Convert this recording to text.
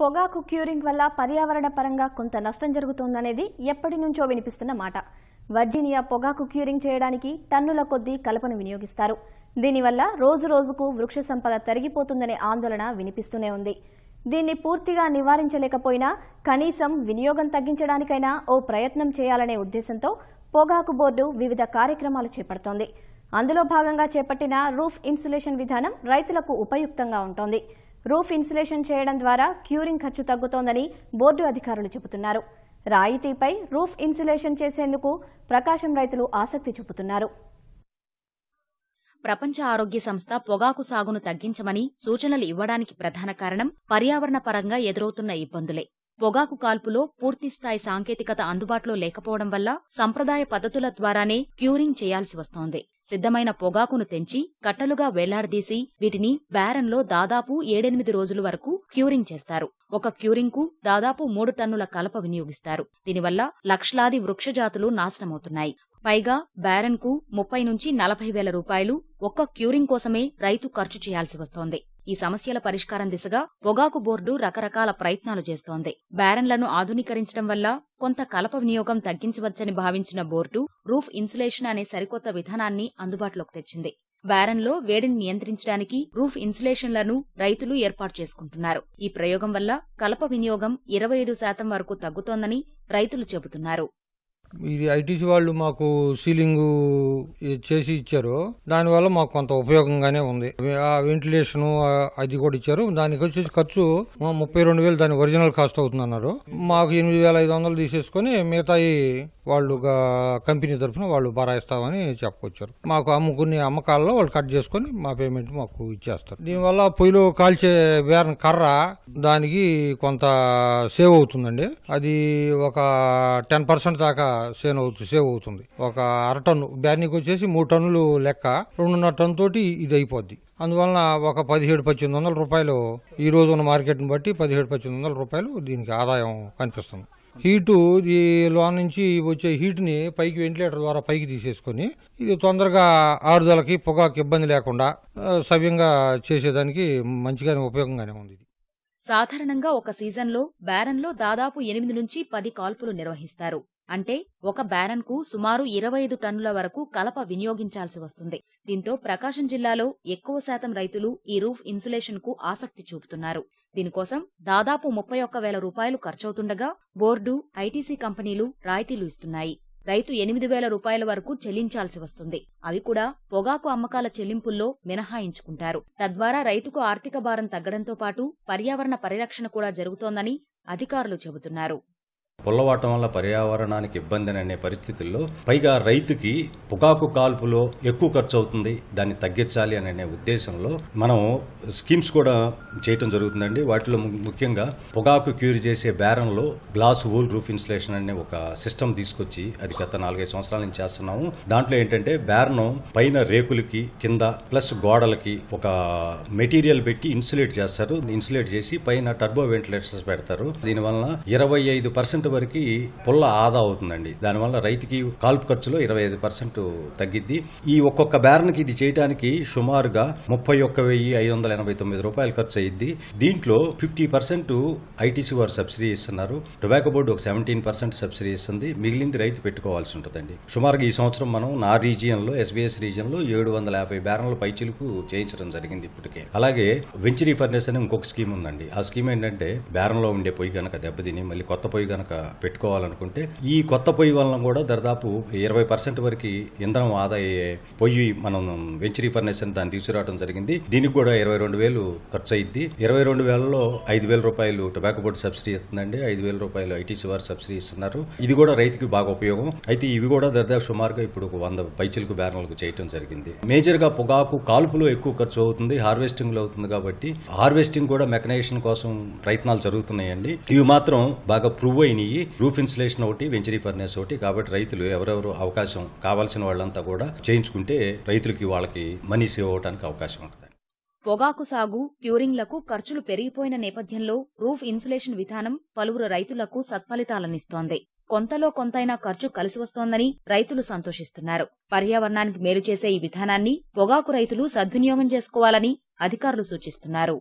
పొగాకు క్యూరింగ్ వల్ల పర్యావరణ పరంగా కొంత నష్టం జరుగుతోందనేది ఎప్పటి నుంచో వినిపిస్తున్న మాట వర్జీనియా పొగాకు క్యూరింగ్ చేయడానికి టన్నుల కొద్దీ కలపను వినియోగిస్తారు దీనివల్ల రోజు రోజుకు వృక్ష సంపద తరిగిపోతుందనే ఆందోళన వినిపిస్తూనే ఉంది దీన్ని పూర్తిగా నివారించలేకపోయినా కనీసం వినియోగం తగ్గించడానికైనా ఓ ప్రయత్నం చేయాలనే ఉద్దేశంతో పొగాకు బోర్డు వివిధ కార్యక్రమాలు చేపడుతోంది అందులో భాగంగా చేపట్టిన రూఫ్ ఇన్సులేషన్ విధానం రైతులకు ఉపయుక్తంగా ఉంటోంది రూఫ్ ఇన్సులేషన్ చేయడం ద్వారా క్యూరింగ్ ఖర్చు తగ్గుతోందని బోర్డు అధికారులు చెబుతున్నారు రాయితీపై రూఫ్ ఇన్సులేషన్ చేసేందుకు ప్రకాశం రైతులు ఆసక్తి చూపుతున్నారు ప్రపంచ ఆరోగ్య సంస్థ పొగాకు సాగును తగ్గించమని సూచనలు ఇవ్వడానికి ప్రధాన కారణం పర్యావరణ పరంగా ఎదురవుతున్న ఇబ్బందులే పొగాకు కాల్పులో పూర్తిస్థాయి సాంకేతికత అందుబాటులో లేకపోవడం వల్ల సంప్రదాయ పద్ధతుల ద్వారానే క్యూరింగ్ చేయాల్సి వస్తోంది సిద్ధమైన పొగాకును తెంచి కట్టలుగా వేలాడదీసి వీటిని బ్యారన్లో దాదాపు ఏడెనిమిది రోజుల వరకు క్యూరింగ్ చేస్తారు ఒక క్యూరింగ్ కు దాదాపు మూడు టన్నుల కలప వినియోగిస్తారు దీనివల్ల లక్షలాది వృక్షజాతులు నాశనమవుతున్నాయి పైగా బ్యారన్ కు ముప్పై నుంచి నలభై వేల రూపాయలు ఒక్క క్యూరింగ్ కోసమే రైతు ఖర్చు చేయాల్సి వస్తోంది ఈ సమస్యల పరిష్కారం దిశగా పొగాకు బోర్డు రకరకాల ప్రయత్నాలు చేస్తోంది బ్యారెన్లను ఆధునీకరించడం వల్ల కొంత కలప వినియోగం తగ్గించవచ్చని భావించిన బోర్డు రూఫ్ ఇన్సులేషన్ అనే సరికొత్త విధానాన్ని అందుబాటులోకి తెచ్చింది బ్యారెన్లో వేడిని నియంత్రించడానికి రూఫ్ ఇన్సులేషన్లను రైతులు ఏర్పాటు చేసుకుంటున్నారు ఈ ప్రయోగం వల్ల కలప వినియోగం ఇరవై ఐదు శాతం వరకు తగ్గుతోందని రైతులు చెబుతున్నారు ఇది ఐటీసీ వాళ్ళు మాకు సీలింగ్ చేసి ఇచ్చారు దానివల్ల మాకు కొంత ఉపయోగంగానే ఉంది ఆ వెంటిలేషన్ అది కూడా ఇచ్చారు దానికి వచ్చేసి ఖర్చు ముప్పై రెండు వేలు దాని ఒరిజినల్ కాస్ట్ అవుతుంది అన్నారు మాకు ఎనిమిది వేల ఐదు వందలు తీసేసుకొని మిగతాయి వాళ్ళు కంపెనీ తరఫున వాళ్ళు బరాయిస్తామని చెప్పుకొచ్చారు మాకు అమ్ముకునే అమ్మకాల్లో వాళ్ళు కట్ చేసుకొని మా పేమెంట్ మాకు ఇచ్చేస్తారు దీనివల్ల పొయ్యిలో కాల్చే బేరన్ కర్ర దానికి కొంత సేవ్ అవుతుందండి అది ఒక టెన్ పర్సెంట్ దాకా చేను అవుతుంది సేవ్ అవుతుంది ఒక అర టన్ను దానికి వచ్చేసి మూడు టన్నులు లెక్క రెండున్నర టన్ను తోటి ఇది అయిపోద్ది అందువలన ఒక పదిహేడు పద్దెనిమిది వందల రూపాయలు ఈ రోజు ఉన్న మార్కెట్ని బట్టి పదిహేడు పద్దెనిమిది వందల రూపాయలు దీనికి ఆదాయం కనిపిస్తుంది హీటు ఈ లో నుంచి వచ్చే హీట్ని పైకి వెంటిలేటర్ ద్వారా పైకి తీసేసుకొని ఇది తొందరగా ఆరుదలకి పొగాకు ఇబ్బంది లేకుండా సవ్యంగా చేసేదానికి మంచిగానే ఉపయోగంగానే ఉంది సాధారణంగా ఒక సీజన్లో బ్యారన్లో దాదాపు ఎనిమిది నుంచి పది కాల్పులు నిర్వహిస్తారు అంటే ఒక కు సుమారు ఇరవై ఐదు టన్నుల వరకు కలప వినియోగించాల్సి వస్తుంది దీంతో ప్రకాశం జిల్లాలో ఎక్కువ శాతం రైతులు ఈ రూఫ్ ఇన్సులేషన్ కు ఆసక్తి చూపుతున్నారు దీనికోసం దాదాపు ముప్పై ఒక్క వేల రూపాయలు ఖర్చవుతుండగా బోర్డు ఐటీసీ కంపెనీలు రాయితీలు ఇస్తున్నాయి రైతు ఎనిమిది వేల రూపాయల వరకు చెల్లించాల్సి వస్తుంది అవి కూడా పొగాకు అమ్మకాల చెల్లింపుల్లో మినహాయించుకుంటారు తద్వారా రైతుకు ఆర్థిక భారం తగ్గడంతో పాటు పర్యావరణ పరిరక్షణ కూడా జరుగుతోందని అధికారులు చెబుతున్నారు పొల్లవాటం వల్ల పర్యావరణానికి ఇబ్బంది అనే పరిస్థితుల్లో పైగా రైతుకి పొగాకు కాల్పులో ఎక్కువ ఖర్చు అవుతుంది దాన్ని తగ్గించాలి అనే ఉద్దేశంలో మనం స్కీమ్స్ కూడా చేయటం జరుగుతుందండి వాటిలో ముఖ్యంగా పొగాకు క్యూర్ చేసే బేరంలో గ్లాస్ వూల్ రూఫ్ ఇన్సులేషన్ అనే ఒక సిస్టమ్ తీసుకొచ్చి అది గత నాలుగైదు సంవత్సరాల నుంచి చేస్తున్నాము దాంట్లో ఏంటంటే బేరను పైన రేకులకి కింద ప్లస్ గోడలకి ఒక మెటీరియల్ పెట్టి ఇన్సులేట్ చేస్తారు ఇన్సులేట్ చేసి పైన టర్బో వెంటిలేటర్స్ పెడతారు దీనివల్ల ఇరవై ఐదు పర్సెంట్ వరకు పుల్ల ఆదా అవుతుందండి దానివల్ల రైతుకి కాల్పు ఖర్చులో ఇరవై ఐదు పర్సెంట్ రేటు తగ్గిద్ది ఈ ఒక్కొక్క బ్యారన్కి ఇది చేయడానికి సుమారుగా ముప్పై ఒక్క వెయ్యి ఐదు వందల ఎనభై తొమ్మిది రూపాయలు ఖర్చు అయ్యింది దీంట్లో ఫిఫ్టీ పర్సెంట్ ఐటీసీ వారు సబ్సిడీ ఇస్తున్నారు టొబాకో బోర్డు ఒక సెవెంటీన్ పర్సెంట్ సబ్సిడీ ఇస్తుంది మిగిలింది రైతు పెట్టుకోవాల్సి ఉంటుందండి సుమారుగా ఈ సంవత్సరం మనం నా రీజియన్లో ఎస్బీఎస్ రీజియన్లో ఏడు వందల యాభై బ్యారన్ల పైచీలకు చేయించడం జరిగింది ఇప్పటికే అలాగే వెంచరీ ఫర్నెస్ అని ఇంకొక స్కీమ్ ఉందండి ఆ స్కీమ్ ఏంటంటే బ్యారన్లో ఉండే పొయ్యి కనుక దెబ్బతిని మళ్ళీ కొత్త పొయ్యి కనుక పెట్టుకోవాలనుకుంటే ఈ కొత్త పొయ్యి వలన కూడా దాదాపు ఇరవై పర్సెంట్ వరకు ఇంధనం ఆదా పొయ్యి మనం వెంచరీ ఫర్నేస్ దాన్ని తీసుకురావడం జరిగింది దీనికి కూడా ఇరవై రెండు వేలు ఖర్చు అయింది ఇరవై రెండు వేలలో ఐదు వేల రూపాయలు టొబాకో బోర్డు సబ్సిడీ ఇస్తుందండి ఐదు వేల రూపాయలు ఐటీసీ వారు సబ్సిడీ ఇస్తున్నారు ఇది కూడా రైతుకి బాగా ఉపయోగం అయితే ఇవి కూడా దాదాపు సుమారుగా ఇప్పుడు ఒక వంద పైచిలకు బ్యానర్లకు చేయటం జరిగింది మేజర్ గా పొగాకు కాల్పులో ఎక్కువ ఖర్చు అవుతుంది హార్వెస్టింగ్ లో అవుతుంది కాబట్టి హార్వెస్టింగ్ కూడా మెకనైజేషన్ కోసం ప్రయత్నాలు జరుగుతున్నాయండి ఇవి మాత్రం బాగా ప్రూవ్ అయినాయి రూఫ్ ఇన్సులేషన్ ఒకటి వెంచరీ ఫర్నేస్ ఒకటి కాబట్టి రైతులు ఎవరెవరు అవకాశం కావాల్సిన చేసిన వాళ్ళంతా కూడా చేయించుకుంటే రైతులకి వాళ్ళకి మనీ సేవ్ అవడానికి అవకాశం ఉంటుంది పొగాకు సాగు క్యూరింగ్లకు ఖర్చులు పెరిగిపోయిన నేపథ్యంలో రూఫ్ ఇన్సులేషన్ విధానం పలువురు రైతులకు సత్ఫలితాలనిస్తోంది కొంతలో కొంతైనా ఖర్చు కలిసి వస్తోందని రైతులు సంతోషిస్తున్నారు పర్యావరణానికి మేలు చేసే ఈ విధానాన్ని పొగాకు రైతులు సద్వినియోగం చేసుకోవాలని అధికారులు సూచిస్తున్నారు